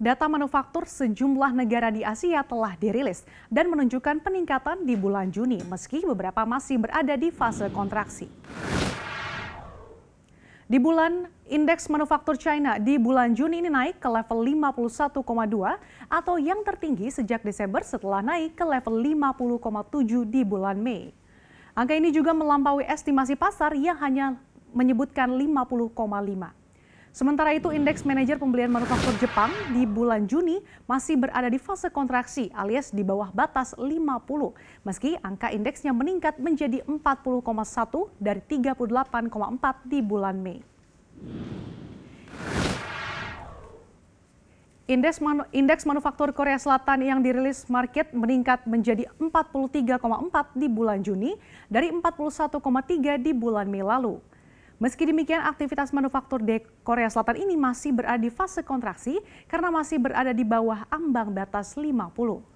data manufaktur sejumlah negara di Asia telah dirilis dan menunjukkan peningkatan di bulan Juni meski beberapa masih berada di fase kontraksi. Di bulan indeks manufaktur China di bulan Juni ini naik ke level 51,2 atau yang tertinggi sejak Desember setelah naik ke level 50,7 di bulan Mei. Angka ini juga melampaui estimasi pasar yang hanya menyebutkan 50,5. Sementara itu, indeks manajer pembelian manufaktur Jepang di bulan Juni masih berada di fase kontraksi alias di bawah batas 50. Meski angka indeksnya meningkat menjadi 40,1 dari 38,4 di bulan Mei. Indeks, manu, indeks manufaktur Korea Selatan yang dirilis market meningkat menjadi 43,4 di bulan Juni dari 41,3 di bulan Mei lalu. Meski demikian, aktivitas manufaktur di Korea Selatan ini masih berada di fase kontraksi karena masih berada di bawah ambang batas 50.